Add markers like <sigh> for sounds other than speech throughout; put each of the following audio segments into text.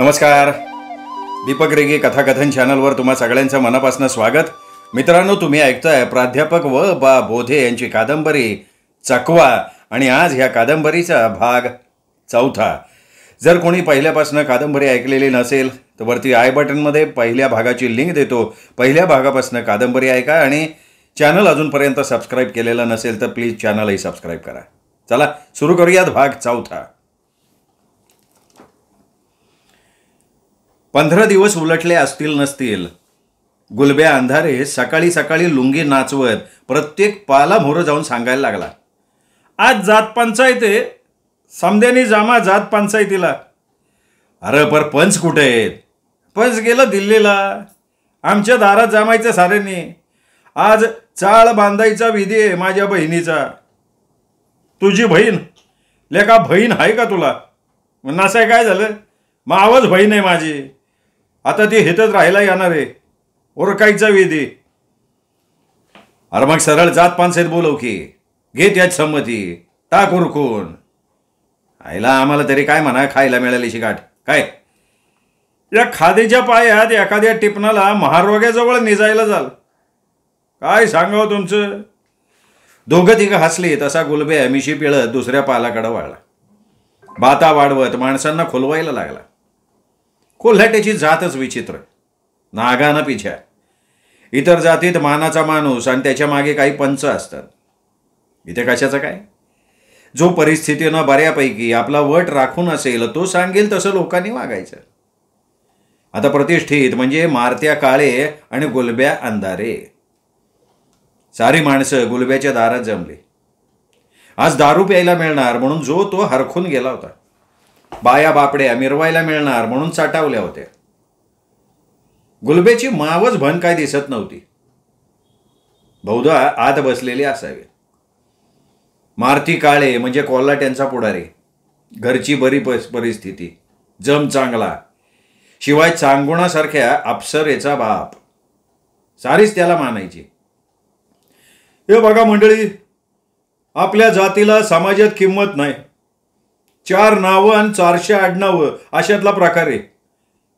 नमस्कार दीपक रेगे कथाकथन चॅनलवर तुम्हा सगळ्यांचं मनापासून स्वागत मित्रांनो तुम्ही ऐकताय प्राध्यापक व बा बोधे यांची कादंबरी चकवा आणि आज ह्या कादंबरीचा भाग चौथा जर कोणी पहिल्यापासून कादंबरी ऐकलेली नसेल तर वरती आय बटनमध्ये पहिल्या भागाची लिंक देतो पहिल्या भागापासून कादंबरी ऐका आणि चॅनल अजूनपर्यंत सबस्क्राईब केलेलं नसेल तर प्लीज चॅनलही सबस्क्राईब करा चला सुरू करूयात भाग चौथा पंधरा दिवस उलटले असतील नसतील गुलब्या अंधारे सकाळी सकाळी लुंगी नाचवत प्रत्येक पाला मोहरं जाऊन सांगायला लागला आज जात पंचायत आहे समध्यानी जामा जात पंचायतीला अरे पर पंच कुठे आहेत पंच गेलं दिल्लीला आमच्या दारात जामायचं साऱ्यांनी आज चाळ बांधायचा विधी आहे माझ्या बहिणीचा तुझी बहीण लेका बहीण आहे का तुला आहे काय झालं मग आवाज बहीण आहे माझी आता ते हेतच राहायला येणार आहे ओर काही जावी दे अरे मग सरळ जात पानसेत बोलव की घे त्याच संमती टाक उरकून आईला आम्हाला तरी काय म्हणा खायला मिळाली गाठ काय या खादीच्या पायात एखाद्या टिपणाला महारोग्याजवळ निजायला जाल काय सांगावं तुमचं दोघं तिघं हसली तसा गुलबे मिशी पिळत दुसऱ्या पायाकडं वाळला बाता वाढवत माणसांना खोलवायला लागला कोल्हाट्याची जातच विचित्र नागानं पिछा इतर जातीत मानाचा माणूस आणि त्याच्या मागे काही पंच असतात इथे कशाचं काय जो परिस्थितीनं बऱ्यापैकी आपला वट राखून असेल तो सांगेल तसं लोकांनी वागायचं आता प्रतिष्ठित म्हणजे मारत्या काळे आणि गुलब्या अंधारे सारी माणसं गुलब्याच्या दारात जमली आज दारू प्यायला मिळणार म्हणून जो तो हरखून गेला होता बाया बापड्या मिरवायला मिळणार म्हणून साठावल्या होत्या गुलबेची मावच भन काय दिसत नव्हती बहुधा आत बसलेली असावे मारती काळे म्हणजे त्यांचा पुढारी घरची बरी परिस्थिती जम चांगला शिवाय चांगुणासारख्या अप्सरेचा बाप सारीच त्याला मानायची हे बघा मंडळी आपल्या जातीला समाजात किंमत नाही चार नावं आणि चारशे आडनावं अशातला प्रकार आहे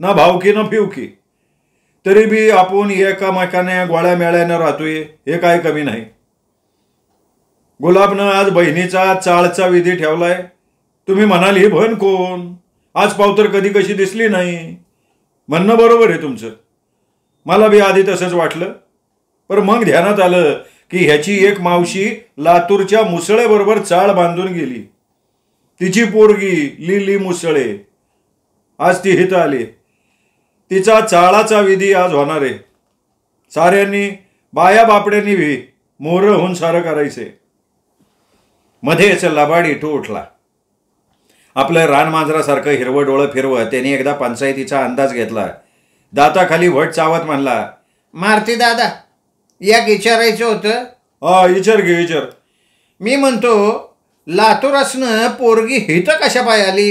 ना भावकी ना फिवकी तरी बी आपण एकामेकाने गोळ्या मेळ्यानं राहतोय हे काय कमी नाही गुलाबनं आज बहिणीचा चाळचा विधी ठेवलाय तुम्ही म्हणाल ही भन कोण आज पावतर कधी कशी दिसली नाही म्हणणं बरोबर आहे तुमचं मला बी आधी तसंच वाटलं पण मग ध्यानात आलं की ह्याची एक मावशी लातूरच्या मुसळ्याबरोबर चाळ बांधून गेली तिची पोरगी लिली मुसळे आज ती हित आली तिचा चाळाचा विधी आज होणार आहे साऱ्यांनी बाया बापड्यांनी भी मोर होऊन सारं करायचे मध्येच लबाडी तो उठला आपलं रानमांजरासारखं हिरवं डोळं फिरवं त्यांनी एकदा पंचायतीचा अंदाज घेतला दाताखाली वट चावत म्हणला मारती दादा या विचारायचं होतं हा विचार घे विचार मी म्हणतो असणं पोरगी हिथं कशा पाय आली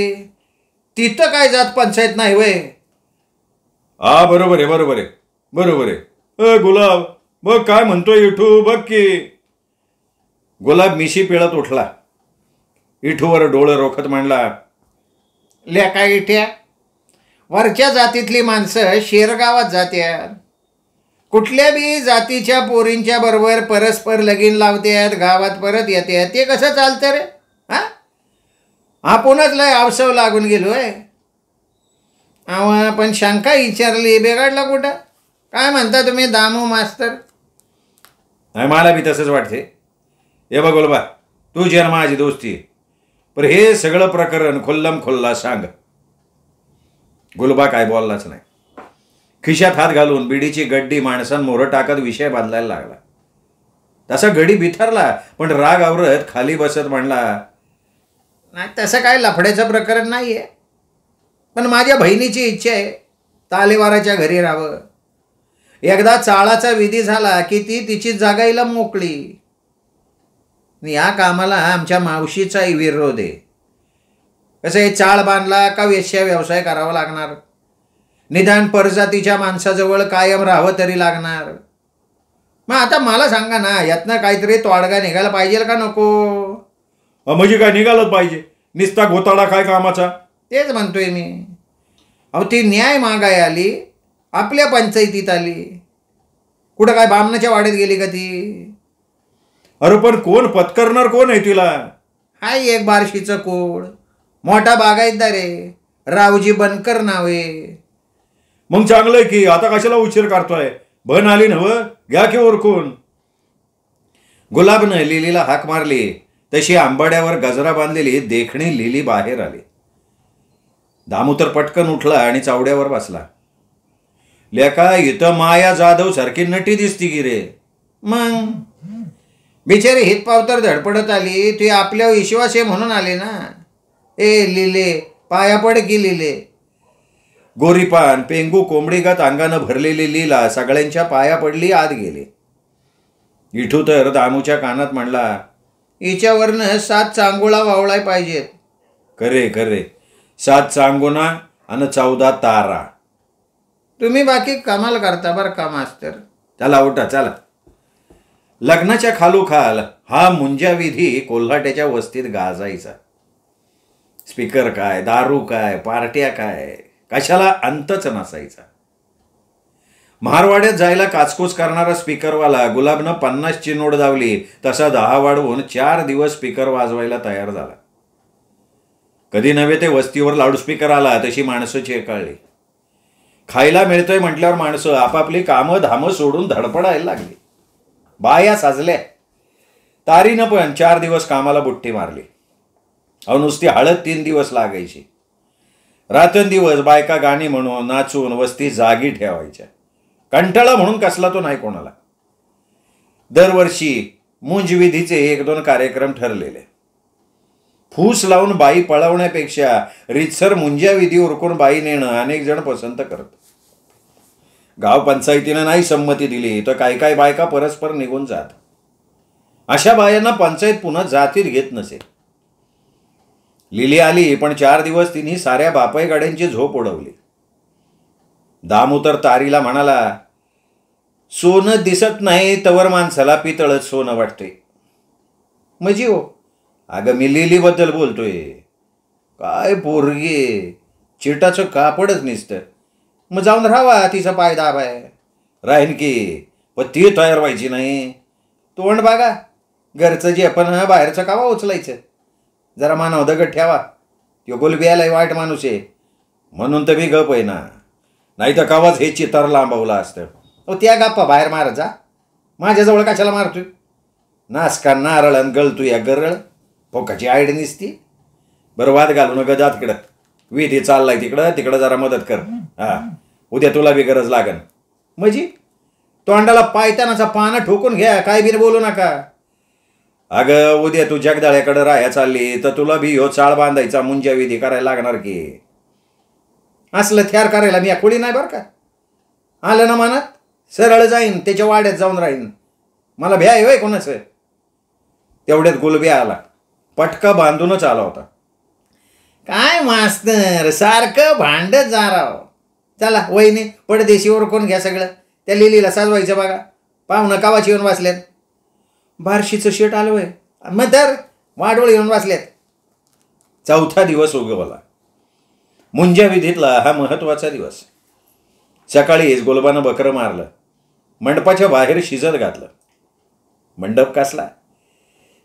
तिथं काय जात पंचायत नाही वय आ बरोबर आहे बरोबर आहे बरोबर आहे अ गुलाब बघ काय म्हणतो इठू बघ की गुलाब मिशी पिळत उठला इठूवर डोळं रोखत मांडला लेका इठ्या वरच्या जातीतली माणसं शेरगावात जात्या कुठल्या बी जातीच्या पोरींच्या बरोबर परस्पर लगीन लावते आहेत गावात परत येते आहेत ते कसं चालतं रे हा आपणच लय अवसव लागून गेलो आहे पण शंका विचारली बेगाडला कुठं काय म्हणता तुम्ही दामू मास्तर नाही मला बी तसंच वाटते हे बघ बा तू माझी दोस्ती पर हे सगळं प्रकरण खुल्लम खुल्ला सांग गुलबा काय बोललाच नाही खिशात हात घालून बिडीची गड्डी माणसांमोरं टाकत विषय बांधायला लागला तसा गडी बिथरला पण राग आवरत खाली बसत म्हणला नाही तसं काय लफड्याचं प्रकरण नाही आहे पण माझ्या बहिणीची इच्छा आहे तालेवाराच्या घरी राहावं एकदा चाळाचा विधी झाला की ती तिची जागाईला मोकळी या कामाला आमच्या मावशीचाही विरोध आहे कसं हे चाळ बांधला का वेश्या व्यवसाय करावा लागणार निदान परजातीच्या माणसाजवळ कायम राहावं तरी लागणार मग आता मला सांगा ना यातनं काहीतरी तोडगा निघायला पाहिजे का नको म्हणजे काय निघालं पाहिजे निस्ता घोताडा काय कामाचा तेच म्हणतोय मी अहो ती न्याय मागाय आली आपल्या पंचायतीत आली कुठं काय बामणाच्या वाड्यात गेली का ती अरे पण कोण पत्करणार कोण आहे तिला हाय एक बारशीचं कोण मोठा बागायतदार आहे रावजी बनकर नाव आहे मग चांगलंय की आता कशाला उशीर काढतोय बन आली नव घ्या की ओरखून गुलाबनं लिलीला हाक मारली तशी आंबाड्यावर गजरा बांधलेली देखणी लिली बाहेर आली दामू पटकन उठला आणि चावड्यावर बसला लेका इथं माया जाधव सारखी नटी दिसती गिरे रे मग बिचारी हित पावतर धडपडत आली तुझी आपल्या विश्वास आहे म्हणून आले ना ए लिले पाया पड की लिले गोरीपान पेंगू कोंबडीगत अंगानं भरलेली लीला सगळ्यांच्या पाया पडली आत गेले इठू तर दामूच्या कानात म्हणला हिच्यावरनं सात चांगोळा वावळाय पाहिजेत खरे खरे सात चांगोणा आणि चौदा तारा तुम्ही बाकी कमाल करता बरं का मास्तर चला उठा चला लग्नाच्या खालोखाल हा विधी कोल्हाट्याच्या वस्तीत गाजायचा स्पीकर काय दारू काय पार्ट्या काय कशाला अंतच नसायचा महारवाड्यात जायला काचकोच करणारा स्पीकरवाला गुलाबनं पन्नास चिनोड जावली तसा दहा वाढवून चार दिवस स्पीकर वाजवायला तयार झाला कधी नव्हे ते वस्तीवर लाऊडस्पीकर आला तशी माणसं चेकाळली खायला मिळतोय म्हटल्यावर माणसं आपापली कामं धामं सोडून धडपडायला लागली बाया साजल्या तारीनं पण चार दिवस कामाला बुट्टी मारली अहो नुसती हळद तीन दिवस लागायची रात्रंदिवस बायका गाणी म्हणून नाचून वस्ती जागी ठेवायच्या कंटाळा म्हणून कसला तो नाही कोणाला दरवर्षी मुंजविधीचे एक दोन कार्यक्रम ठरलेले फूस लावून बाई पळवण्यापेक्षा रितसर मुंज्याविधी उरकून बाई नेणं अनेक जण पसंत करत गाव पंचायतीनं नाही संमती दिली तर काही काही बायका परस्पर निघून जात अशा बायांना पंचायत पुन्हा जातीत घेत नसेल लिली आली पण चार दिवस तिने साऱ्या बापाई गाड्यांची झोप उडवली दामोतर तारीला म्हणाला सोनं दिसत नाही तवर माणसाला पितळच सोनं वाटते मजी हो अगं मी लिलीबद्दल बोलतोय काय पोरगे चिटाचं कापडच निसत मग जाऊन राहावा तिचा पाय दाब आहे राहीन की पण ती तयार व्हायची नाही तोंड बघा घरचं जे आपण बाहेरचं कावा उचलायचं जरा मानव दगड ठेवा तो आयलाय वाईट माणूस आहे म्हणून तर मी गप आहे ना नाही तर कवाच हे चितार लांबवलं असतं हो त्या गप्पा बाहेर मारा जा माझ्याजवळ कशाला मारतोय नासका नारळ आणि गळतू या गरळ फोकाची आयड निसती बरं वाद घालू नका जा तिकडं विधी चाललाय तिकडं तिकडं जरा मदत कर हा उद्या तुला बी गरज लागन म्हणजे तोंडाला पायतानाचा पानं ठोकून घ्या काय बी बोलू नका अगं उद्या तू जगदाळ्याकडे राहाय चालली तर तुला भी हो चाळ बांधायचा मुंजा विधी करायला लागणार की असलं थ्यार करायला मी खोडी नाही बरं का आलं ना मनात सरळ जाईन त्याच्या वाड्यात जाऊन राहीन मला भ्याय होय कोणाचं तेवढ्यात गुलब्या आला पटका बांधूनच आला होता काय मास्तर सारखं भांडत जा राव चला वहिनी पडदेशीवर कोण घ्या सगळं त्या लिलीला साजवायचं बघा पाहुणं कावाची येऊन वाचल्यात बारशीचं शेट आलं वय मग तर वाढवळ येऊन वाचल्यात चौथा दिवस उगवला मुंज्या विधीतला हा महत्त्वाचा दिवस सकाळीच गोलबानं बकरं मारलं मंडपाच्या बाहेर शिजत घातलं मंडप कासला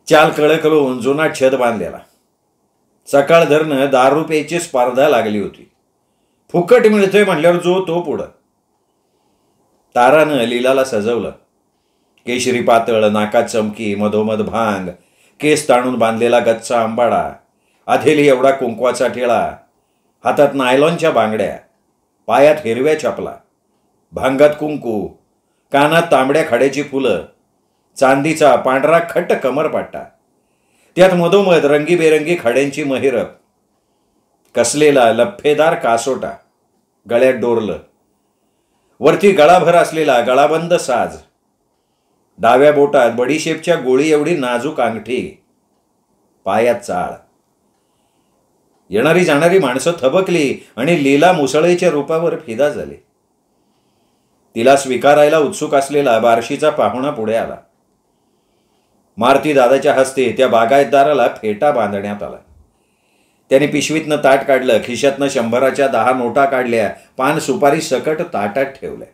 चाल कळकळून जुना छत बांधलेला सकाळ धरणं दारुपेची स्पर्धा लागली होती फुकट मिळतोय म्हटल्यावर जो तो पुढं तारानं लिलाला सजवलं केशरी पातळ नाका चमकी मधोमध भांग केस ताणून बांधलेला गच्चा आंबाडा अधेली एवढा कुंकवाचा ठेळा हातात नायलॉनच्या बांगड्या पायात हिरव्या चपला भांगात कुंकू कानात तांबड्या खड्याची फुलं चांदीचा पांढरा खट्ट कमरपाट्टा त्यात मधोमध रंगीबेरंगी खड्यांची महिरप कसलेला लफ्फेदार कासोटा गळ्यात डोरलं वरती गळाभर असलेला गळाबंद साज डाव्या बोटात बडीशेपच्या गोळी एवढी नाजूक अंगठी पायात चाळ येणारी जाणारी माणसं थबकली आणि लीला मुसळेच्या रूपावर फिदा झाली तिला स्वीकारायला उत्सुक असलेला बारशीचा पाहुणा पुढे आला मारती दादाच्या हस्ते त्या बागायतदाराला फेटा बांधण्यात आला त्याने पिशवीतनं ताट काढलं खिशातनं शंभराच्या दहा नोटा काढल्या पान सुपारी सकट ताटात ठेवल्या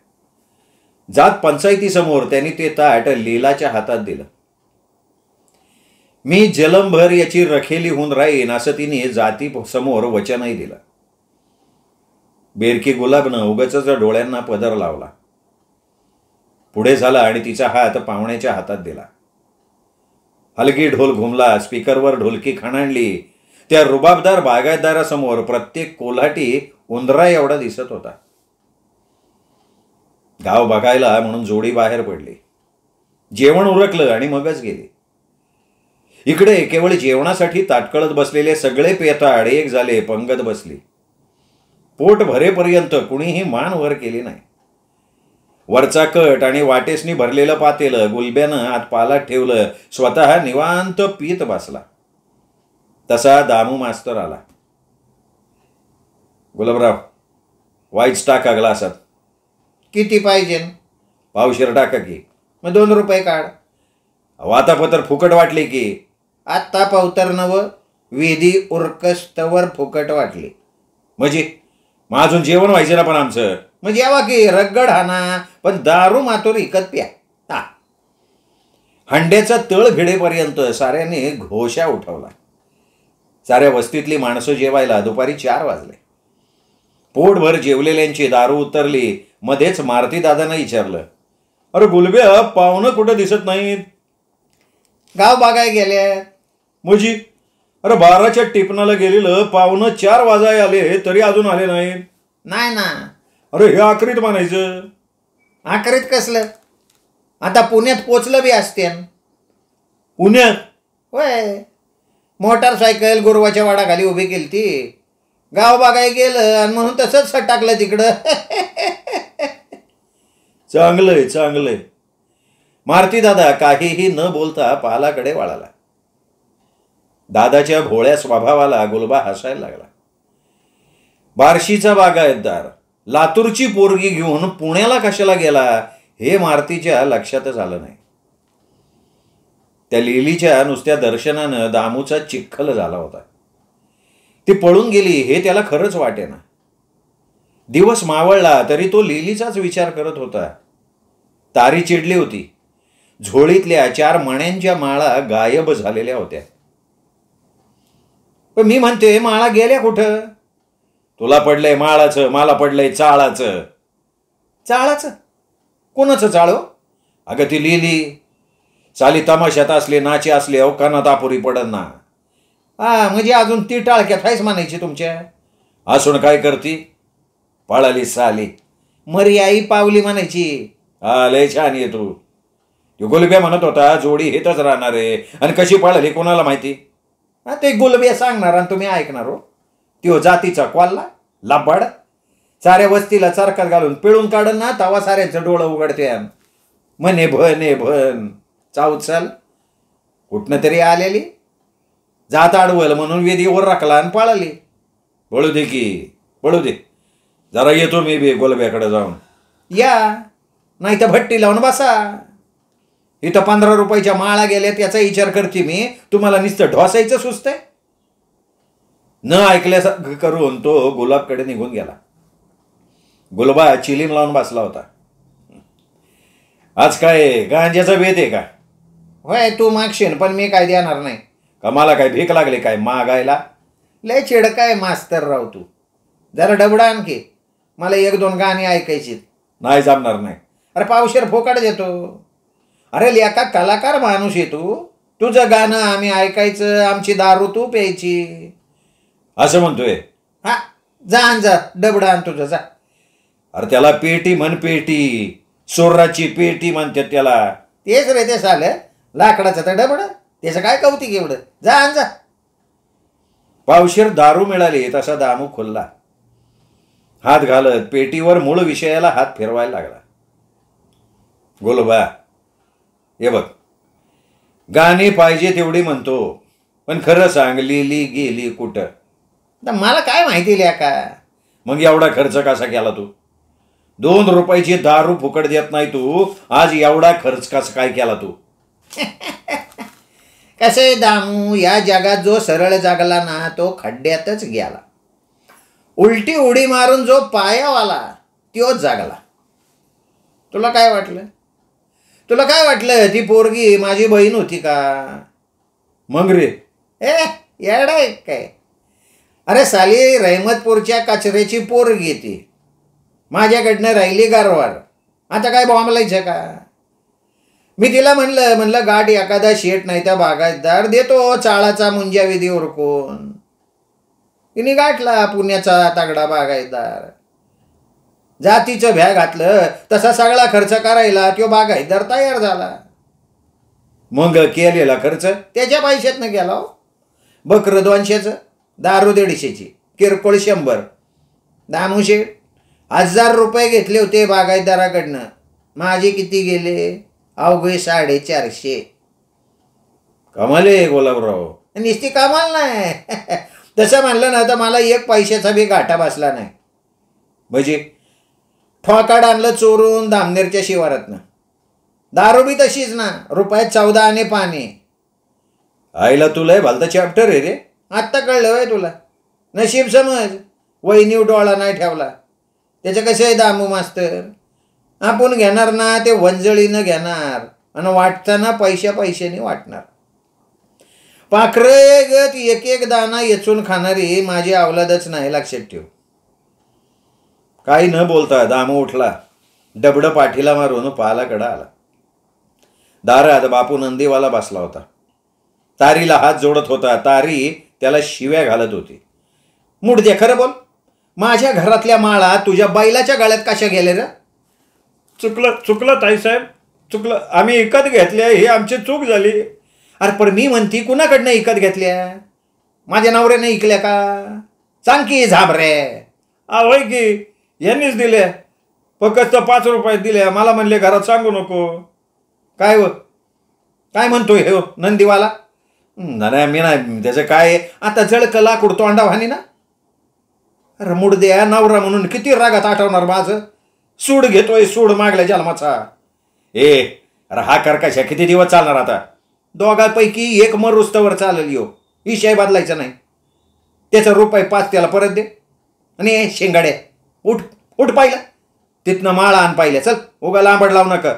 जात पंचायतीसमोर त्यांनी ते ताट लीलाच्या हातात दिलं मी जलमभर याची रखेली होऊन राहीन असं तिने जाती समोर वचनही दिलं बेरकी गुलाबनं उगच डोळ्यांना पदर लावला पुढे झाला आणि तिचा हात पाहुण्याच्या हातात दिला हलगी ढोल घुमला स्पीकरवर ढोलकी खणाणली त्या रुबाबदार बागायतदारासमोर प्रत्येक कोल्हाटी उंदरा एवढा दिसत होता गाव बघायला म्हणून जोडी बाहेर पडली जेवण उरकलं आणि मगच गेली इकडे केवळ जेवणासाठी ताटकळत बसलेले सगळे आड एक झाले पंगत बसली पोट भरेपर्यंत कुणीही मान वर केली नाही वरचा कट आणि वाटेसनी भरलेलं पातेलं गुलब्यानं आत पालात ठेवलं स्वतः निवांत पीत बसला तसा दामू मास्तर आला गुलाबराव वाईच टाका ग्लासात किती पाहिजे पावशेर टाका की मग दोन रुपये काढ आता फुकट वाटले की आत्ता पावतर नव वेदी उर्कस्तवर फुकट वाटले म्हणजे मग अजून जेवण व्हायचे ना पण आमचं म्हणजे यावा की रगड हाना पण दारू मातूर इकत प्या हा हंड्याचा तळ भिडेपर्यंत साऱ्याने घोषा उठवला साऱ्या वस्तीतली माणसं जेवायला दुपारी चार वाजले पोटभर जेवलेल्यांची दारू उतरली मध्येच मारुती दादाना विचारलं अरे गुलब्या पाहुणं कुठं दिसत नाहीत गाव बागाय गेले मुजी अरे बाराच्या टिपणाला गेलेलं पाहुणं चार वाजाय आले तरी अजून आले नाहीत नाही ना अरे हे आकरीत म्हणायचं आकरीत कसलं आता पुण्यात पोचलं बी असते पुण्यात होय मोटारसायकल गोरवाच्या वाडाखाली उभी केली ती गाव बागाय गेलं आणि म्हणून तसंच टाकलं तिकडं <laughs> चांगलंय चांगलंय मारुती दादा काहीही न बोलता पालाकडे वाळाला दादाच्या भोळ्या स्वभावाला गुलबा हसायला लागला बार्शीचा बागायतदार लातूरची पोरगी घेऊन पुण्याला कशाला गेला हे मारुतीच्या लक्षातच आलं नाही त्या लिलीच्या नुसत्या दर्शनानं दामूचा चिखल झाला होता ती पळून गेली हे त्याला खरंच ना दिवस मावळला तरी तो लिलीचाच विचार करत होता तारी चिडली होती झोळीतल्या चार मण्यांच्या माळा गायब झालेल्या होत्या पण मी म्हणते माळा गेल्या कुठं तुला पडलंय माळाचं माला पडलंय चाळाचं चाळाचं कोणाचं चाळो हो? अगं ती लिहिली चाली तमाशात असले नाचे असले अवकानात आपुरी पडन ना हा म्हणजे अजून ती टाळक्यात आहेच म्हणायची तुमच्या असून काय करती पळाली साली मरी आई पावली म्हणायची आले छान ये तू गुलब्या म्हणत होता जोडी हेतच राहणार आहे आणि कशी पळाली कोणाला माहिती हा ते गुलब्या सांगणार आणि तुम्ही ऐकणार हो त्यो जातीचा कॉलला लाबाड साऱ्या वस्तीला चारकात घालून पिळून काढन ना तवा साऱ्यांचं डोळं उघडते म्हणे भन हे भन चाल कुठनं तरी आलेली जात आडवल म्हणून वेदीवर राखला आणि पळाली वळू दे की पळू दे जरा येतो मी बी गुलाब्याकडे जाऊन या नाही तर भट्टी लावून बसा इथं पंधरा रुपयाच्या माळा गेल्या याचा विचार करते मी तुम्हाला नुसतं ढोसायचं सुचतंय न ऐकल्यासारखं करून तो गुलाबकडे निघून गेला गुलबा चिलीन लावून बसला होता आज काय गांजेचा भेद आहे का होय तू मागशील पण मी काय देणार नाही का मला काय भीक लागली काय मागायला लय चिडकाय मास्तर राव तू जरा डबडा आणखी मला एक दोन गाणी ऐकायची नाही जमणार नाही अरे पावशेर फोकाट देतो अरे लेखा कलाकार माणूस आहे तू तुझं गाणं आम्ही ऐकायचं आमची दारू तू प्यायची असं म्हणतोय हा जा आण जा डबडा आण तुझं जा अरे त्याला पेटी म्हण पेटी सोर्राची पेटी म्हणते त्याला तेच रे ते आलं लाकडाचं तर डबड त्याचं काय कवती एवढं जा आण जा पावशीर दारू मिळाली तसा दामू खुलला हात घालत पेटीवर मूळ विषयाला हात फिरवायला लागला बा हे बघ गाणी पाहिजे तेवढी म्हणतो पण खरं सांगलेली गेली कुठं तर मला काय माहिती लिहा का मग एवढा खर्च कसा केला तू दोन रुपयाची दारू फुकट देत नाही तू आज एवढा खर्च कसा काय केला तू <laughs> कसे दामू या जगात जो सरळ जागला ना तो खड्ड्यातच गेला उलटी उडी मारून जो पायावाला तो जागला तुला काय वाटलं तुला काय वाटलं ती पोरगी माझी बहीण होती का मग रे ए याडा काय अरे साली रहमतपूरच्या कचऱ्याची पोरगी ती माझ्याकडनं राहिली गारवार आता काय बॉम्बलायचं का मी तिला म्हणलं म्हणलं गाठ एखादा शेट नाही त्या बागायतदार देतो चाळाचा मुंजा विधी ओरकून तिने गाठला पुण्याचा तागडा बागायदार जातीचं भ्या घातलं तसा सगळा खर्च करायला किंवा बागायतदार तयार झाला मग केलेला खर्च त्याच्या पैशातनं गेला हो बकर दोनशेचं दारू दीडशेची किरकोळ शंभर दानूशे हजार रुपये घेतले होते बागायतदाराकडनं माझे किती गेले अवघे साडेचारशे कमाल आहे गोलाबराव निस्ती कमाल नाही <laughs> तसं म्हणलं ना तर मला एक पैशाचा बी गाठा बसला नाही म्हणजे ठोकाड आणलं चोरून दामनेरच्या शिवारातनं दारू बी तशीच ना रुपये चौदा आणि पाणी आईला तुला भाल भलता चॅप्टर आहे रे आत्ता कळलं वय तुला नशीब समज वहिनीव डोळा नाही ठेवला त्याचं कसं आहे दामू मास्तर आपण घेणार ना ते वंजळीनं घेणार आणि वाटताना पैशा पैशाने वाटणार पाखरे एक एक दाना येचून खाणारी माझी अवलादच नाही लक्षात ठेव काही न बोलता दामू उठला डबड पाठीला मारून कडा आला दारात बापू नंदीवाला बसला होता तारीला हात जोडत होता तारी त्याला शिव्या घालत होती मुठ दे खरं बोल माझ्या घरातल्या माळा तुझ्या बैलाच्या गाळ्यात कशा गेल्या रे चुकलं चुकलं ताईसाहेब चुकलं आम्ही एकत घेतले ही आमची चूक झाली अरे पण मी म्हणती कुणाकडनं ऐकत घेतल्या माझ्या नवऱ्याने ऐकल्या का सांग की झाबरे आवय की यांनीच दिले फक्त पाच रुपये दिले मला म्हणले घरात सांगू नको काय व हो? काय म्हणतोय हे हो, नंदीवाला नाही मी नाही त्याचं काय आता जळकं लाकूड तोंडा व्हानी ना अरे मुडद्या नवरा म्हणून किती रागात आठवणार माझं सूड घेतोय सूड मागल्या जन्माचा ए अरे हा कशा किती दिवस चालणार आता दोघांपैकी एक मर रुस्तावर चालली हो विषय बदलायचा नाही त्याचा रुपये पाच त्याला परत दे आणि शेंगाड्या उठ उठ पाहिला तिथनं माळा आण पाहिल्या चल उगा लांबड लावू नका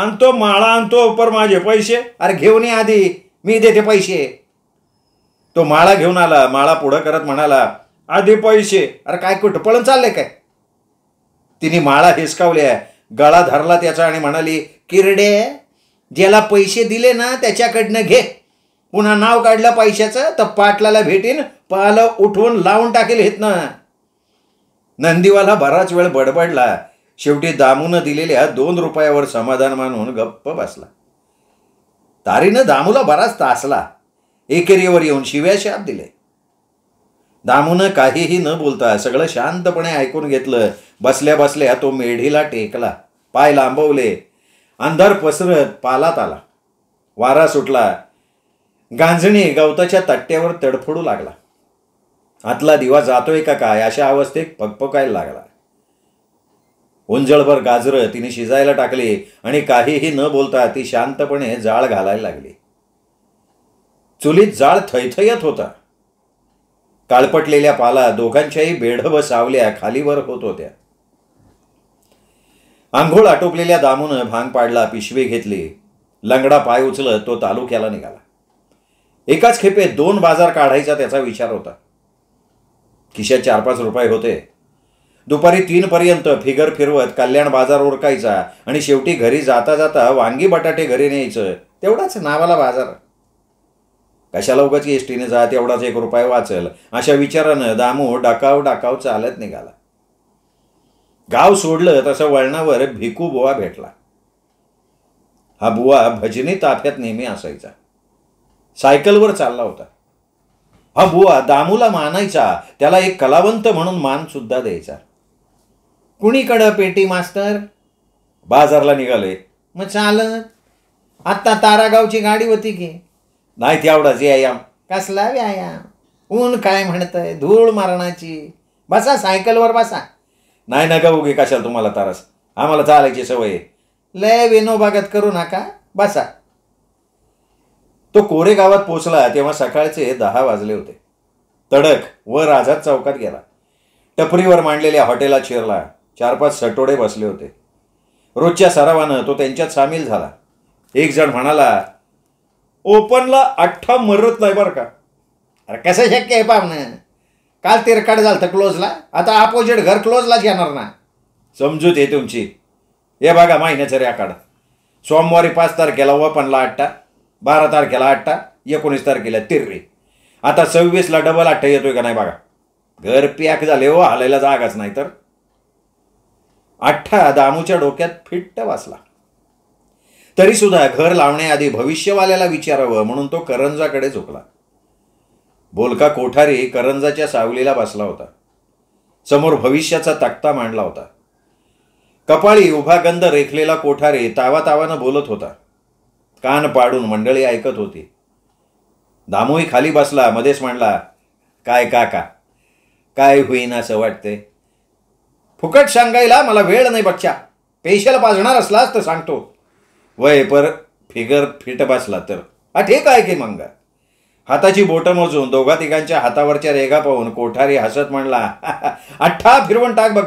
आणतो माळा आणतो पर माझे पैसे अरे घेऊन ये आधी मी देते पैसे तो माळा घेऊन आला माळा पुढं करत म्हणाला आधी पैसे अरे काय कुठं पळून चालले काय तिने माळा हिसकावल्या गळा धरला त्याचा आणि म्हणाली किरडे ज्याला पैसे दिले ना त्याच्याकडनं घे पुन्हा नाव काढलं पैशाचं तर पाटलाला भेटीन पाहलं उठवून लावून टाकेल हेत ना नंदीवाला बराच वेळ बडबडला शेवटी दामून दिलेल्या दोन रुपयावर समाधान मानून गप्प बसला तारीनं दामूला बराच तासला एकेरीवर येऊन शिव्या शाप दिले दामून काहीही न बोलता सगळं शांतपणे ऐकून घेतलं बसल्या बसल्या तो मेढीला टेकला पाय लांबवले अंधार पसरत पालात आला वारा सुटला गांजणी गवताच्या तट्ट्यावर तडफडू लागला आतला दिवा जातोय का काय अशा अवस्थेत पकपकायला लागला उंजळभर गाजर तिने शिजायला टाकली आणि काहीही न बोलता ती शांतपणे जाळ घालायला लागली चुलीत जाळ थैथयत होता काळपटलेल्या पाला दोघांच्याही बेढब सावल्या खालीवर होत होत्या आंघोळ आटोपलेल्या दामून भांग पाडला पिशवी घेतली लंगडा पाय उचलत तो तालुक्याला निघाला एकाच खेपे दोन बाजार काढायचा त्याचा विचार होता खिशात चार पाच रुपये होते दुपारी तीनपर्यंत फिगर फिरवत कल्याण बाजार ओरकायचा आणि शेवटी घरी जाता जाता वांगी बटाटे घरी न्यायचं तेवढाच नावाला बाजार कशाला उगाच एस टीने जा तेवढाच एक रुपये वाचल अशा विचारानं दामू डाकाव डाकाव चालत निघाला गाव सोडलं तसं वळणावर भिकू बुवा भेटला हा बुवा भजनी ताफ्यात नेहमी असायचा सायकलवर चालला होता हा बुवा दामूला मानायचा त्याला एक कलावंत म्हणून मान सुद्धा द्यायचा कुणीकडं पेटी मास्तर बाजारला निघाले मग चालत आत्ता तारागावची गाडी होती की नाही आवडाच व्यायाम कसला व्यायाम ऊन काय म्हणतंय धूळ मारणाची बसा सायकलवर बसा नाही नका उगे कशाला तुम्हाला तारास आम्हाला चालायची सवय आहे लय विनोबागत करू नका बसा तो कोरे गावात पोचला तेव्हा सकाळचे दहा वाजले होते तडक व राजा चौकात गेला टपरीवर मांडलेल्या हॉटेलात शिरला चार पाच सटोडे बसले होते रोजच्या सरावानं तो त्यांच्यात सामील झाला एक जण म्हणाला ओपनला अठ्ठा मरत नाही बरं का अरे कसं शक्य आहे पाहुणं काल रेकॉर्ड झालं क्लोजला आता अपोजिट घर क्लोजलाच येणार ना समजूत आहे तुमची हे बघा महिन्याचं रेकाड सोमवारी पाच तारखेला ओपनला आठटा बारा तारखेला आठटा एकोणीस तारखेला तिरवे आता सव्वीसला डबल आठ्ठा येतोय का नाही बघा घर पॅक झाले हो हालायला जागाच नाही तर अठ्ठा दामूच्या डोक्यात फिट्ट वाचला सुद्धा घर लावण्याआधी भविष्यवाल्याला विचारावं म्हणून तो करंजाकडे झोकला बोलका कोठारी करंजाच्या सावलीला बसला होता समोर भविष्याचा तक्ता मांडला होता कपाळी उभा गंध रेखलेला कोठारी तावा तावानं बोलत होता कान पाडून मंडळी ऐकत होती दामोही खाली बसला मध्येच मांडला काय का का काय होईना असं वाटते फुकट सांगायला मला वेळ नाही बच्चा पेशल पाजणार असलास तर सांगतो वय पर फिगर फिट बसला तर हा ठीक आहे की मंगा हाताची बोटं मोजून दोघा तिघांच्या हातावरच्या रेगा पाहून कोठारी हसत म्हणला अठ्ठा फिरवण टाक बघ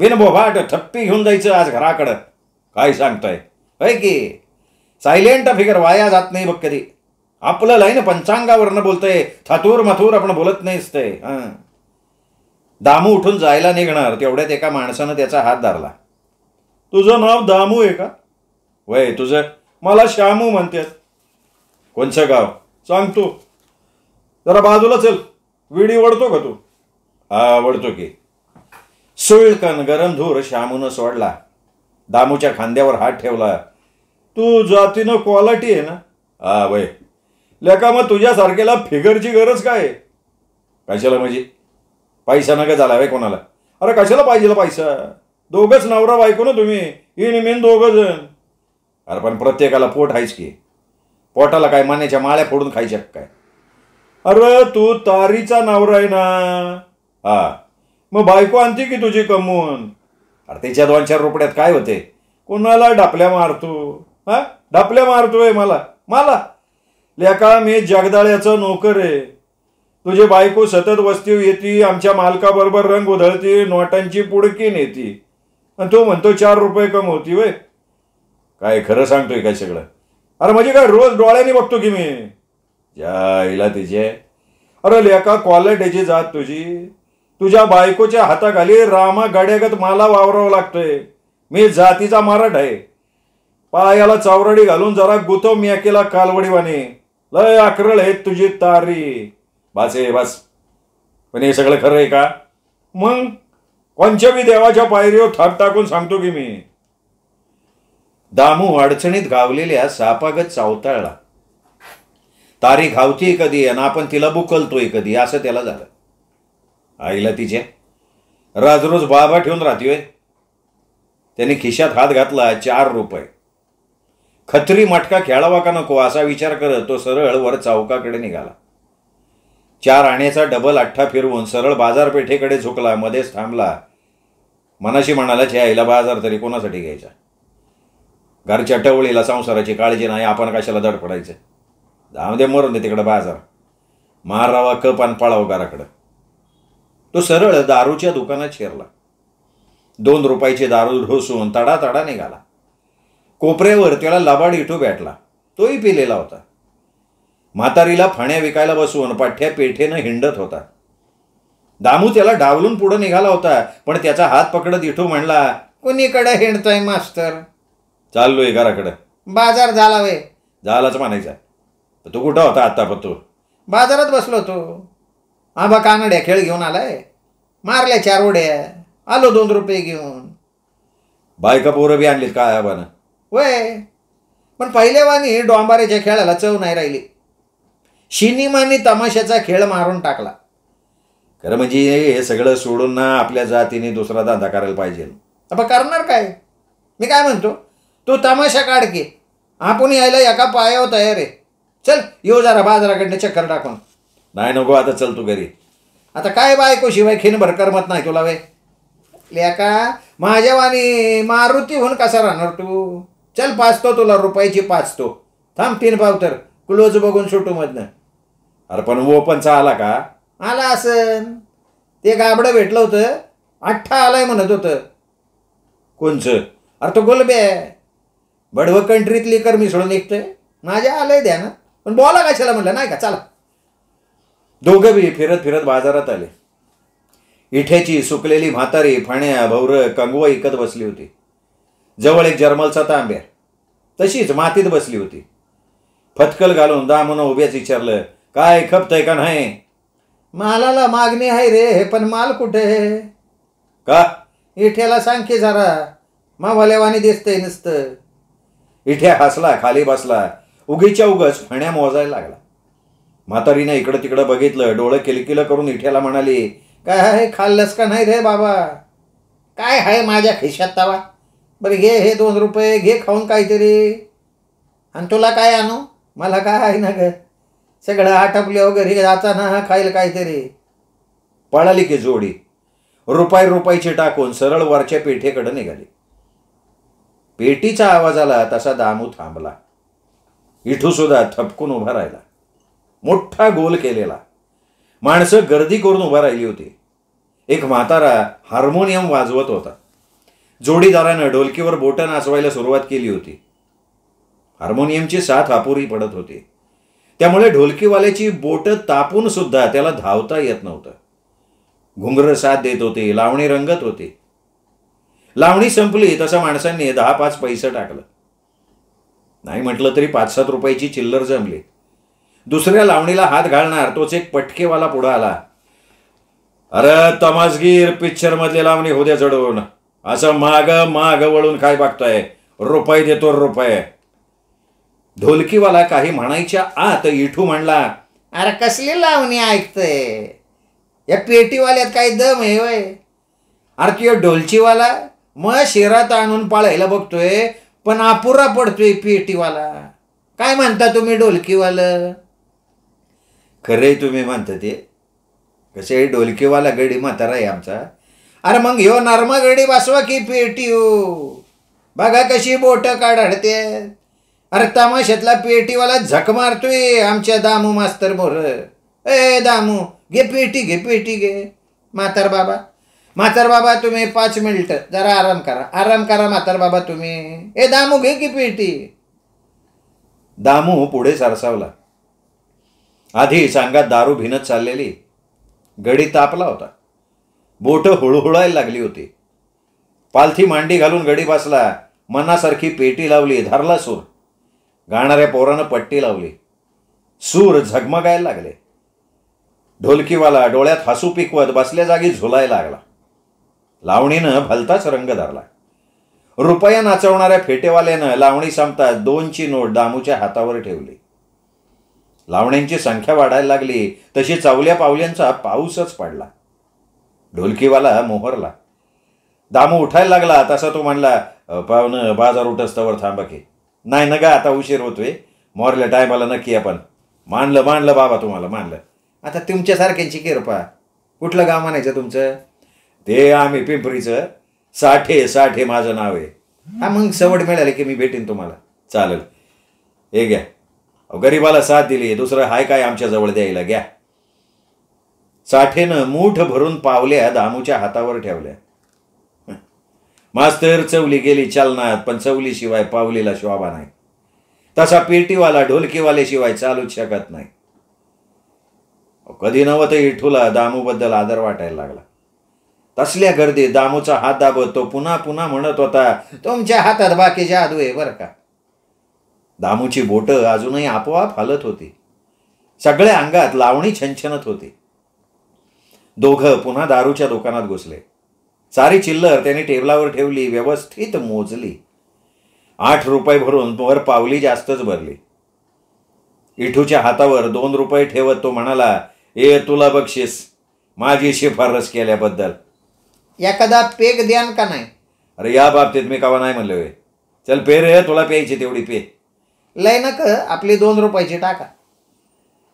बिनबोभाट थप्पी घेऊन जायचं आज घराकडं काय सांगतोय होय की सायलेंट फिगर वाया जात नाही बघ कधी आपलं लाईन पंचांगावरनं बोलतंय थातूर मथूर आपण बोलत नाहीच ते हां दामू उठून जायला निघणार तेवढ्यात एका माणसानं त्याचा हात धरला तुझं नाव दामू आहे का वय तुझं मला श्यामू म्हणतात कोणचं गाव सांगतो जरा बाजूला चल विडी वडतो का तू आवडतो की सुळकन गरम धूर श्यामून सोडला दामूच्या खांद्यावर हात ठेवला तू जातीनं क्वालिटी आहे ना हा वय लेका मग तुझ्यासारखेला फिगरची गरज काय कशाला म्हणजे पैसा नका झाला वे कोणाला अरे कशाला पाहिजे पैसा दोघंच नवरा बायको ना तुम्ही इन मेन दोघं जण अरे पण प्रत्येकाला पोट हायच की पोटाला काय मान्याच्या माळ्या फोडून खायच्या काय अरे तू तारीचा नाव आहे ना हा मग बायको आणते की तुझी कमवून अरे त्याच्या दोन चार रोपड्यात काय होते कोणाला डापल्या मारतो हा डापल्या मारतोय मला मला लेका मी जगदाळ्याचं नोकर आहे तुझे बायको सतत वस्ती येते आमच्या मालकाबरोबर रंग उधळते नोटांची पुडकी नेती आणि तो म्हणतो चार रुपये कम होती वय काय खरं सांगतोय काय सगळं अरे म्हणजे काय रोज डोळ्याने बघतो की मी ज्या आईला तिचे अरे लेका क्वालिटीची जात तुझी तुझ्या बायकोच्या हाताखाली रामा गाड्यागत मला वावरावं लागतोय मी जातीचा मराठ आहे पायाला चावरडी घालून जरा गुतो मी अकेला कालवडीवाने लय आक्रळ आहे तुझी तारी बासे बास पण हे सगळं खरं आहे का मग पंचमी देवाच्या पायरीवर थाप टाकून सांगतो की मी दामू अडचणीत गावलेल्या सापागत चावताळला तारीख आवती कधी आणि आपण तिला बुकलतोय कधी असं त्याला झालं आईला तिचे रोज रोज बाबा ठेवून राहतोय त्याने खिशात हात घातला चार रुपये खत्री मटका खेळावा का नको असा विचार करत तो सरळ वर चौकाकडे निघाला चार आण्याचा डबल अठ्ठा फिरवून सरळ बाजारपेठेकडे झुकला मध्येच थांबला मनाशी म्हणाला छे आईला बाजार तरी कोणासाठी घ्यायचा घरच्या टवळीला संसाराची काळजी नाही आपण कशाला दडपडायचं दामदे मरून दे तिकडं बाजार मारावा कप आणि पाळाव घराकडं तो सरळ दारूच्या दुकानात शिरला दोन रुपयाचे दारू ढोसून तडा तडा निघाला कोपऱ्यावर त्याला लबाड इठो भेटला तोही पिलेला होता म्हातारीला फण्या विकायला बसून पाठ्या पेठेनं हिंडत होता दामू त्याला डावलून पुढं निघाला होता पण त्याचा हात पकडत इठू म्हणला कोणीकडे हिंडतोय मास्तर चाललोय घराकडं बाजार झाला वे झालाच म्हणायचा तू कुठं होता आत्ता तू बाजारात बसलो होतो आबा कानड्या खेळ घेऊन आलाय मारल्या चार उड्या आलो दोन रुपये घेऊन बायका पोरं बी आणली काय आबानं वय पण पहिल्यावानी डोंबारेच्या खेळाला चव नाही राहिली शिनीमानी तमाशाचा खेळ मारून टाकला खरं म्हणजे हे सगळं सोडून ना आपल्या जातीने दुसरा धंदा करायला पाहिजे आपण करणार काय मी काय म्हणतो तू तमाशा काढ की आपण यायला एका पायावर तयार आहे चल येऊ जरा बाजाराकडनं चक्कर टाकून नाही नको आता चल तू घरी आता काय बायको शिवाय भरकर मत नाही तुला वे वाणी माझ्यावानी होऊन कसा राहणार तू चल पाचतो तुला रुपयाची पाचतो थांब तीन पाव तर क्लोज बघून सुटू मधनं अरे पण चा आला का आला असन ते गाबडं भेटलं होतं अठ्ठा आलाय म्हणत होतं कोणच अरे तो गोलबे बडवं कंट्रीतली कर सोडून निघतोय माझ्या आलंय द्या ना पण बोला कशाला म्हणलं नाही का चला दोघं बी फिरत फिरत बाजारात आले इठ्याची सुकलेली म्हातारी फाण्या भवर कंगव इकत बसली होती जवळ एक जर्मलचा तांब्या तशीच मातीत बसली होती फटकल घालून दामून उभ्याच विचारलं काय खपतंय का नाही मालाला मागणी आहे रे हे पण माल कुठे का इठ्याला सांग की जरा मावाल्यावानी दिसतंय नुसतं इठ्या हसला खाली बसला उगीच्या उगच फण्या मोजायला लागला म्हातारीनं इकडं तिकडं बघितलं डोळं किलकिलं करून इठ्याला म्हणाली काय आहे खाल्लंस का नाही रे बाबा काय आहे माझ्या खिशात तवा बरं घे हे दोन रुपये घे खाऊन काहीतरी आणि तुला काय आणू मला काय आहे ना ग सगळं आटपले वगैरे जाता ना खाईल काहीतरी पळाली की जोडी रुपाय रुपायची टाकून सरळ वरच्या पेठेकडे निघाली पेटीचा आवाज आला तसा दामू थांबला सुद्धा थपकून उभा राहिला मोठा गोल केलेला माणसं गर्दी करून उभा राहिली होती एक म्हातारा हार्मोनियम वाजवत होता जोडीदारानं ढोलकीवर बोटं नाचवायला सुरुवात केली होती हार्मोनियमची साथ अपुरी पडत होती त्यामुळे ढोलकीवाल्याची बोटं तापून सुद्धा त्याला धावता येत नव्हतं घुंगर साथ देत होते लावणी रंगत होती लावणी संपली तसं माणसांनी दहा पाच पैसे टाकलं नाही म्हटलं तरी पाच सात रुपयाची चिल्लर जमली दुसऱ्या लावणीला हात घालणार तोच एक पटकेवाला पुढं आला अरे तमासगीर पिक्चर मधली लावणी होद्या चढवून असं माग माग वळून काय बघताय रुपये देतो रुपये ढोलकीवाला काही म्हणायच्या आत इठू म्हणला अरे कसली लावणी ऐकतय या पेटीवाल्यात काही दम हे वय अरे तुझ्या ढोलचीवाला मग शेरात आणून पाळायला बघतोय पण अपुरा पडतोय पीएटीवाला काय म्हणता तुम्ही डोलकीवाल खरे तुम्ही म्हणता ते कसे डोलकीवाला गडी म्हातारा आहे आमचा अरे मग ह्यो नर्मा गडी बसवा की पेटी हो बघा कशी बोटं काढते अरे तमाशातला पेटीवाला झक मारतोय आमच्या दामू मास्तर मोर ए दामू घे पेटी घे पेटी घे म्हातार बाबा म्हातार बाबा तुम्ही पाच मिनिट जरा आराम करा आराम करा म्हातार बाबा तुम्ही ए दामू घे की पेटी दामू पुढे सरसावला आधी सांगात दारू भिनत चाललेली गडी तापला होता बोट हुळहुळायला लागली होती पालथी मांडी घालून गडी बसला मनासारखी पेटी लावली धरला सूर गाणाऱ्या पोरानं पट्टी लावली सूर झगमगायला लागले ढोलकीवाला डोळ्यात हसू पिकवत बसल्या जागी झुलायला लागला लावणीनं भलताच रंग धरला रुपया नाचवणाऱ्या फेटेवाल्यानं लावणी संपता दोनची नोट दामूच्या हातावर ठेवली लावण्यांची संख्या वाढायला लागली तशी चावल्या पावल्यांचा पाऊसच पडला ढोलकीवाला मोहरला दामू उठायला लागला तसा तो म्हणला पावन बाजार उठस्तवर थांबा की नाही ना गा आता उशीर होतोय मोहरले टायमाला नक्की आपण मानलं मानलं बाबा तुम्हाला मानलं आता तुमच्यासारख्यांची केरपा कुठलं गाव म्हणायचं तुमचं ते आम्ही पिंपरीचं साठे साठे माझं नाव आहे हा मग सवड मिळाले की मी भेटेन तुम्हाला चालेल हे घ्या गरीबाला साथ दिली दुसरं हाय काय आमच्या जवळ द्यायला घ्या साठेनं मूठ भरून पावल्या दामूच्या हातावर ठेवल्या मास्तर चवली गेली चालनात पण चवली शिवाय पावलीला शोभा नाही तसा पेटीवाला ढोलकीवाल्याशिवाय चालूच शकत नाही कधी नव्हतं इठूला दामूबद्दल आदर वाटायला लागला तसल्या गर्दी दामूचा हात दाबत तो पुन्हा पुन्हा म्हणत होता तुमच्या हातात बाकी जादू आहे बरं का दामूची बोटं अजूनही आपोआप हलत होती सगळ्या अंगात लावणी छनछनत होती दोघं पुन्हा दारूच्या दुकानात घुसले सारी चिल्लर त्याने टेबलावर ठेवली व्यवस्थित मोजली आठ रुपये भरून वर पावली जास्तच भरली इठूच्या हातावर दोन रुपये ठेवत तो म्हणाला ए तुला बक्षीस माझी शिफारस केल्याबद्दल एखादा पेग द्यान का नाही अरे या बाबतीत मी कावा नाही म्हणलं चल पे रे तुला प्यायची तेवढी पे लय नक आपली दोन रुपयाची टाका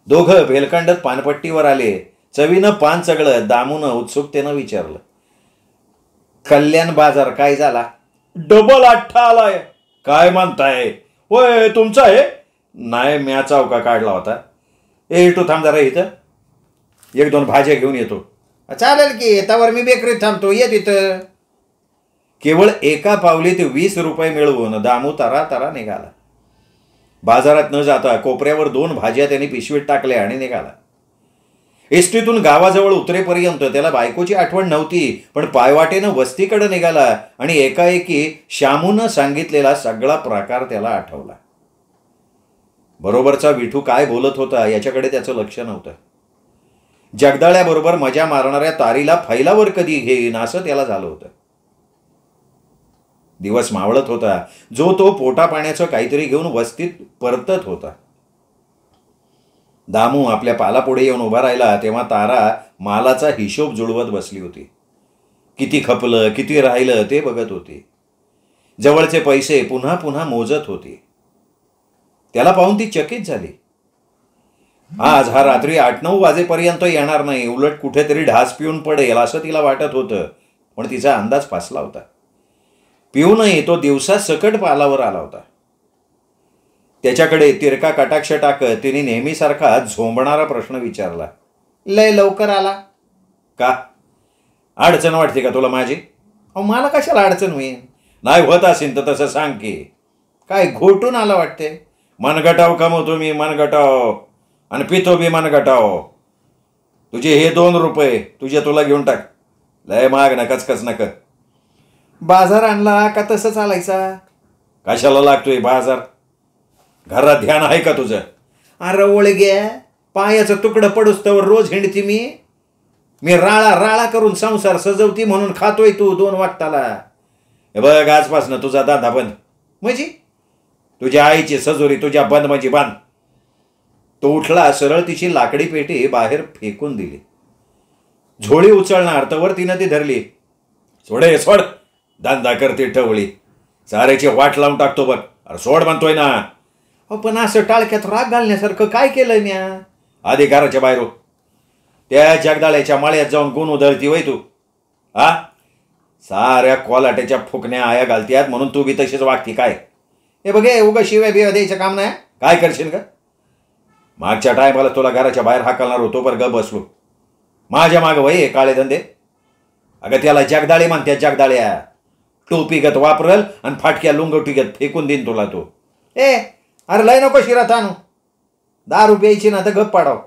दोघं भेलखंडत पानपट्टीवर आले चवीनं पान सगळं दामून उत्सुकतेनं विचारलं कल्याण बाजार काय झाला डबल आठ्ठा आलाय काय म्हणताय होय तुमचा आहे नाही म्याचा चौका काढला होता ए टू थांब जरा इथं एक दोन भाज्या घेऊन येतो चालेल की येतावर मी बेकरीत थांबतो ये तिथं केवळ एका पावलीत वीस रुपये मिळवून दामू तारा तारा निघाला बाजारात न जाता कोपऱ्यावर दोन भाज्या त्याने पिशवीत टाकल्या आणि निघाला एसटीतून गावाजवळ उतरेपर्यंत त्याला बायकोची आठवण नव्हती पण पायवाटेनं वस्तीकडे निघाला आणि एकाएकी श्यामून सांगितलेला सगळा प्रकार त्याला आठवला बरोबरचा विठू काय बोलत होता याच्याकडे त्याचं लक्ष नव्हतं जगदाळ्याबरोबर मजा मारणाऱ्या तारीला फैलावर कधी घेईन असं त्याला झालं होतं दिवस मावळत होता जो तो पोटा पाण्याचं काहीतरी घेऊन वस्तीत परतत होता दामू आपल्या पालापुढे येऊन उभा राहिला तेव्हा तारा मालाचा हिशोब जुळवत बसली होती किती खपलं किती राहिलं ते बघत होती जवळचे पैसे पुन्हा पुन्हा मोजत होती त्याला पाहून ती चकित झाली आज हा रात्री आठ नऊ वाजेपर्यंत येणार नाही उलट कुठेतरी ढास पिऊन पडेल असं तिला वाटत होतं पण तिचा अंदाज फासला होता पिऊनही तो दिवसा सकट पालावर आला होता त्याच्याकडे तिरका कटाक्ष टाकत तिने नेहमीसारखा झोंबणारा प्रश्न विचारला लय लवकर आला का अडचण वाटते का तुला माझी अहो मला कशाला अडचण होईल नाही होत असेल तर तसं सांग की काय घोटून आला वाटते मनगटाव कमवतो मी मनगटाव आणि पितो विमान गटाओ तुझे हे दोन रुपये तुझे तुला घेऊन टाक लय माग नकाच कच नक बाजार आणला का तसं चालायचा कशाला लागतोय बाजार घरात ध्यान आहे का तुझं अरे ओळग्या पायाचं तुकडं पडूस तर रोज हिंडती मी मी राळा राळा करून संसार सजवती म्हणून खातोय तू दोन वाटताला हे बघ आजपासनं तुझा दादा बंद म्हणजे तुझ्या आईची सजोरी तुझ्या बंद म्हणजे बांध तो उठला सरळ तिची लाकडी पेटी बाहेर फेकून दिली झोळी उचलणार तर तिनं ती धरली सोडे सोड दांदा करते ठवळी साऱ्याची वाट लावून टाकतो बघ अरे सोड म्हणतोय ना हो पण असं टाळक्यात राग घालण्यासारखं काय केलंय म्या अधिकाराच्या बाहेर त्या जगदाळ्याच्या माळ्यात जाऊन गुण उधळती वय तू हा साऱ्या कोलाट्याच्या फुकण्या आया घालतीयात म्हणून तू बी तशीच वागती काय हे बघे उगा शिव्या बिव्या द्यायचं काम नाही काय करशील का मागच्या टायमाला तुला घराच्या बाहेर हाकलणार होतो पर ग बसलो माझ्या मागं वय काळे धंदे अगं त्याला जगदाळे म्हणत्या जगदाळ्या टोपी गत वापरल आणि फाटक्या लुंगवटी गत फेकून देईन तुला तो ए अरे लय नको शिरा ताणू दहा रुपयाची ना तर गप पाडाव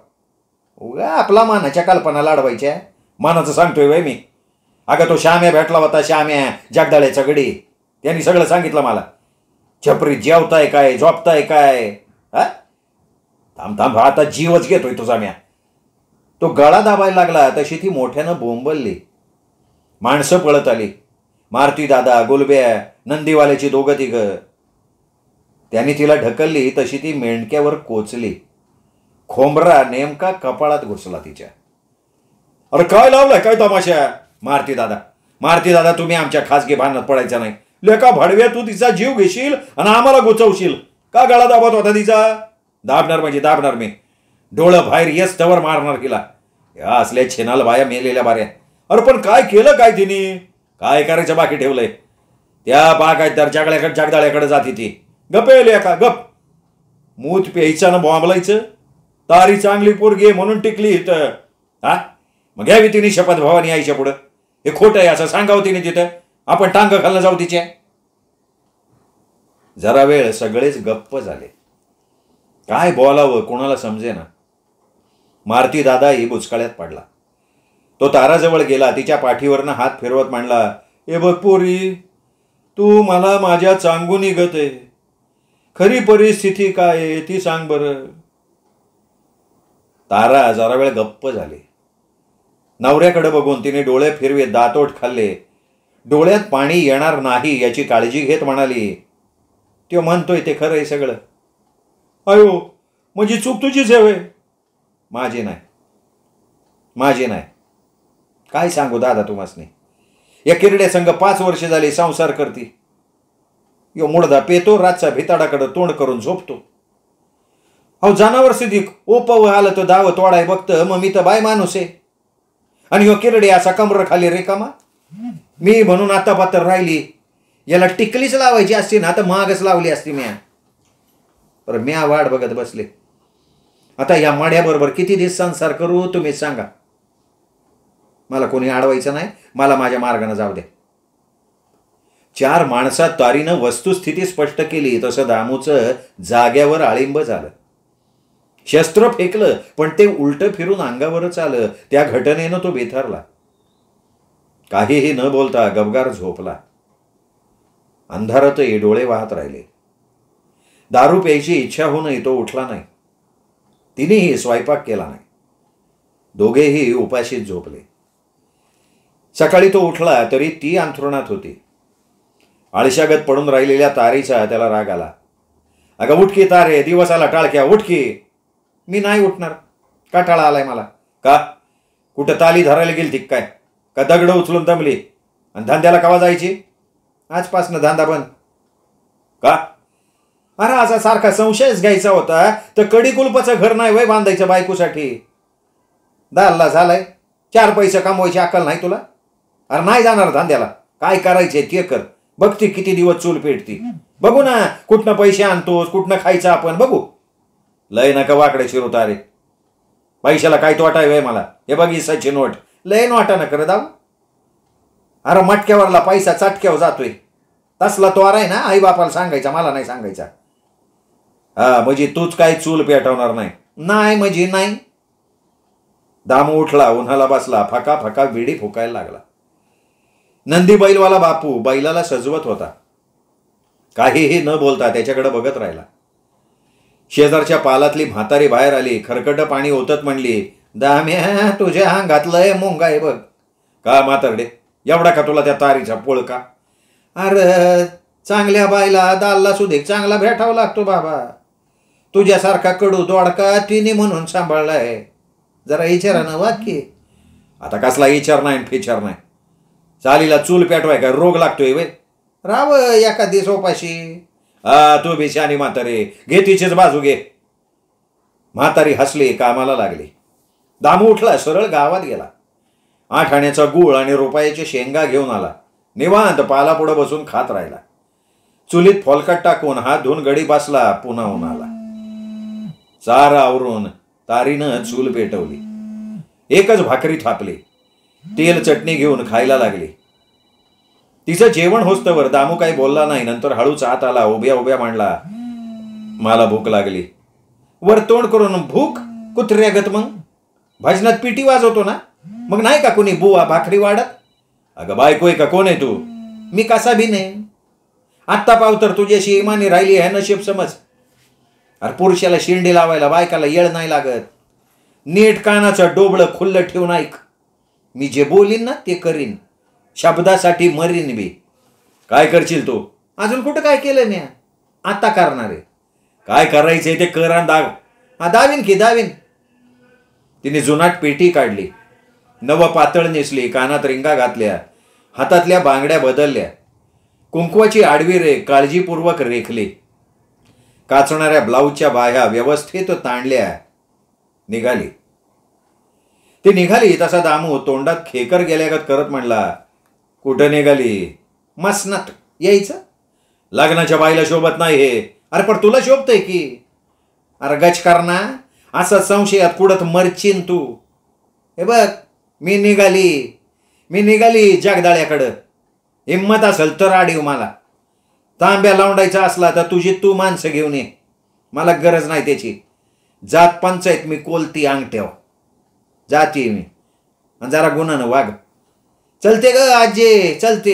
उगा आपला मानाच्या कल्पना लाडवायच्या मानाचं सांगतोय वय मी अगं तो श्याम्या भेटला होता श्याम्या जगदाळ्याचा गडी त्यांनी सगळं सांगितलं मला छपरी जेवताय काय झोपताय काय हा थांब थांब आता जीवच घेतोय तुझा म्या तो गळा दाबायला लागला तशी ती मोठ्यानं बोंबलली माणसं पळत आली मारुती दादा गोलब्या नंदीवाल्याची दोघं तिघं त्याने तिला ढकलली तशी ती मेंढक्यावर कोचली खोंबरा नेमका कपाळात घुसला तिच्या अरे काय लावलाय काय तमाशा मारती दादा मारती दादा तुम्ही आमच्या खासगी भांडणात पडायचा नाही लेका भडव्या तू तिचा जीव घेशील आणि आम्हाला गोचवशील का गळा दाबत होता तिचा दाबणार म्हणजे दाबणार मी डोळं बाहेर येस तवर मारणार तिला या असल्या छेनाल बाया मेलेल्या बाऱ्या अरे पण काय केलं काय तिने काय करायचं बाकी ठेवलंय त्या तर जागड्याकडे जागदाळ्याकडे जाते ती गपेल का गप मूत प्यायचं ना बॉम्बलायचं तारी चांगली पोरगी म्हणून टिकली इथं हा मग घ्यावी तिने शपथ भावानी आईच्या पुढं हे खोट आहे असं सांगावं तिने तिथं आपण टांग खाल्लं जाऊ तिच्या जरा वेळ सगळेच गप्प झाले काय बोलावं कोणाला मारती दादा ही बुचकाळ्यात पडला तो ताराजवळ गेला तिच्या पाठीवरनं हात फिरवत मांडला ए बघ तू मला माझ्या चांगून निघत आहे खरी परिस्थिती काय आहे ती सांग बर तारा जरा वेळ गप्प झाले नवऱ्याकडे बघून तिने डोळे फिरवे दातोट खाल्ले डोळ्यात पाणी येणार नाही याची काळजी घेत म्हणाली तो म्हणतोय ते खरं आहे सगळं अयो म्हणजे चूक तुझीच आहे माझी नाही माझी नाही काय सांगू दादा नाही या किरड्या संघ पाच वर्ष झाली संसार करते यो मुडदा पेतो रातचा भिताडाकडं तोंड करून झोपतो अहो जनावर सिद्धी ओपव आलं तर दाव तोडाय बघतं मग मी तर बाय माणूस आहे आणि यो किरडे असा कमर खाली रे कामा मी म्हणून आता पात्र राहिली याला टिकलीच लावायची असती ना आता महागच लावली असती मी म्या वाट बघत बसले आता या माड्याबरोबर किती दिवस संसार करू तुम्ही सांगा मला कोणी अडवायचं नाही मला माझ्या मार्गानं जाऊ दे चार माणसात तारीनं वस्तुस्थिती स्पष्ट केली तसं दामूचं जाग्यावर आळिंब झालं शस्त्र फेकलं पण ते उलटं फिरून अंगावरच आलं त्या घटनेनं तो बेथरला काहीही न बोलता गबगार झोपला अंधारातही डोळे वाहत राहिले दारू प्यायची इच्छा होऊनही तो उठला नाही तिनेही स्वयंपाक केला नाही दोघेही उपाशीच झोपले सकाळी तो उठला तरी ती अंथरुणात होती आळशागत पडून राहिलेल्या तारीचा त्याला राग आला अगं उठकी तारे दिवसाला टाळक्या उठकी मी नाही उठणार का टाळा आलाय मला का कुठं ताली धरायला गेली ती काय का दगड उचलून दमली आणि धांद्याला कवा जायची आजपासनं धांदा बंद का अरे असा सारखा संशयच घ्यायचा होता तर कडी कुलपाचं घर नाही वय बांधायचं बायकोसाठी दाल्ला झालाय चार पैसे कमवायची अकल नाही तुला अरे नाही जाणार धांद्याला काय करायचे ते कर बघती किती दिवस चूल पेटती बघू ना कुठनं पैसे आणतोस कुठनं खायचं आपण बघू लय नका वाकडे शिरू अरे पैशाला काय तोटाय वय मला हे बघ सचिन नोट लय नोटा न कर दाव अरे मटक्यावरला पैसा चाटक्यावर जातोय तसला तो आहे ना आई बापाला सांगायचा मला नाही सांगायचा हा म्हणजे तूच काय चूल पेटवणार नाही नाही म्हणजे नाही दाम उठला उन्हाला बसला फका फाका विडी फुकायला लागला नंदी बैलवाला बापू बैलाला सजवत होता काहीही न बोलता त्याच्याकडे बघत राहिला शेजारच्या पालातली म्हातारी बाहेर आली खरकट पाणी ओतत म्हणली दाम्या तुझ्या घातलंय मुंग आहे बघ का म्हातारडे एवढा का तुला त्या तारीचा पोळ का अरे चांगल्या बायला दालला सुधीक चांगला भेटावा लागतो बाबा तुझ्यासारखा कडू दोडका तिने म्हणून सांभाळलाय जरा इचारा ना की आता कसला इचार नाही फिचार नाही चालीला चूल पेटवाय का रोग लागतोय वे राव एका दिस ओपाशी हा तू बिशानी आणि म्हातारे घे तिचीच बाजू घे म्हातारी हसली कामाला लागली दामू उठला सरळ गावात गेला आठाण्याचा गुळ आणि रुपयाची शेंगा घेऊन आला निवांत पुढं बसून खात राहिला चुलीत फॉलकट टाकून हा धुन गडी बसला पुन्हा आला चार आवरून तारीनं चूल पेटवली एकच भाकरी थापली तेल चटणी घेऊन खायला लागली तिचं जेवण वर दामू काही बोलला नाही नंतर हळूच आत आला उभ्या उभ्या मांडला मला भूक लागली वर तोंड करून भूक गत मग भजनात पिटी वाजवतो ना मग नाही का कोणी बुवा भाकरी वाढत अगं बायकोय का कोण आहे तू मी कसा भी नाही आत्ता पाव तर तुझ्याशी इमानी राहिली आहे नशीब समज अरे पुरुषाला शेंडी लावायला बायकाला येळ नाही लागत नीट कानाचं डोबळं खुल्लं ठेवून ऐक मी जे बोलीन ना ते करीन शब्दासाठी मरीन मी काय करशील तू अजून कुठं काय केलं मी आता करणार आहे काय करायचंय ते कर आणि दाग हा दावीन की दावीन तिने जुनाट पेटी काढली नव पातळ नेसली कानात रिंगा घातल्या हातातल्या बांगड्या बदलल्या कुंकवाची आडवी रे काळजीपूर्वक रेखली काचणाऱ्या ब्लाऊजच्या बाह्या व्यवस्थित ताणल्या निघाली ती निघाली तसा दामू तोंडात खेकर गेल्यागत करत म्हणला कुठं निघाली मसनात यायचं लग्नाच्या बाईला शोभत नाही हे अरे पण तुला शोभतंय की अरे गच ना असं संशयात कुडत मरचीन तू हे बघ मी निघाली मी निघाली जगदाळ्याकडं हिंमत असेल तर आडीव मला तांब्या लावडायचा असला तर तुझी तू माणसं घेऊन ये मला गरज नाही त्याची जात पंचायत मी कोलती अंगठ्याव जाती मी आणि जरा ना वाघ चलते ग आजे चलते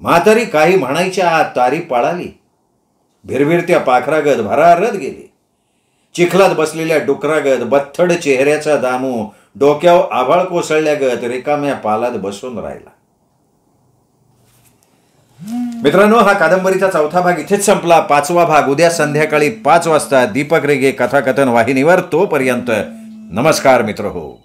म्हातारी काही म्हणायच्या आत तारी पळाली भिरभिरत्या पाखरागत भरारत गेली चिखलात बसलेल्या डुकरागत बथ्थड चेहऱ्याचा दामू डोक्यावर आभाळ कोसळल्यागत रिकाम्या पालात बसून राहिला मित्रांनो हा कादंबरीचा चौथा भाग इथेच संपला पाचवा भाग उद्या संध्याकाळी पाच वाजता दीपक रेगे कथाकथन वाहिनीवर तोपर्यंत नमस्कार मित्र हो